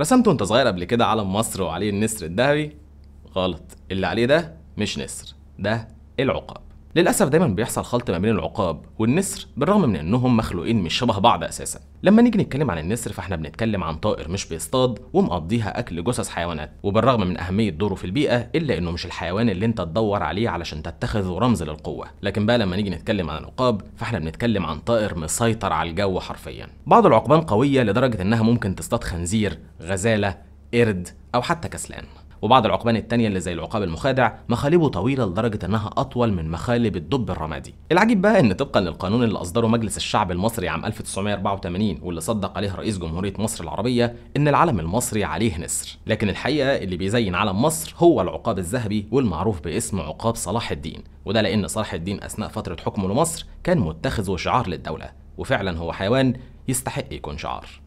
رسمت وانت صغير قبل كده علم مصر وعليه النسر الذهبي غلط اللي عليه ده مش نسر ده العقاب للأسف دايما بيحصل خلط ما بين العقاب والنسر بالرغم من انهم مخلوقين مش شبه بعض اساسا لما نيجي نتكلم عن النسر فاحنا بنتكلم عن طائر مش بيصطاد ومقضيها اكل جثث حيوانات وبالرغم من اهميه دوره في البيئه الا انه مش الحيوان اللي انت تدور عليه علشان تتخذه رمز للقوه لكن بقى لما نيجي نتكلم عن العقاب فاحنا بنتكلم عن طائر مسيطر على الجو حرفيا بعض العقبان قويه لدرجه انها ممكن تصطاد خنزير غزاله قرد او حتى كسلان وبعض العقبان التانية اللي زي العقاب المخادع مخالبه طويلة لدرجة إنها أطول من مخالب الدب الرمادي. العجيب بقى إن طبقا للقانون اللي أصدره مجلس الشعب المصري عام 1984 واللي صدق عليه رئيس جمهورية مصر العربية إن العلم المصري عليه نسر، لكن الحقيقة اللي بيزين علم مصر هو العقاب الذهبي والمعروف باسم عقاب صلاح الدين، وده لأن صلاح الدين أثناء فترة حكمه لمصر كان متخذه شعار للدولة، وفعلا هو حيوان يستحق يكون شعار.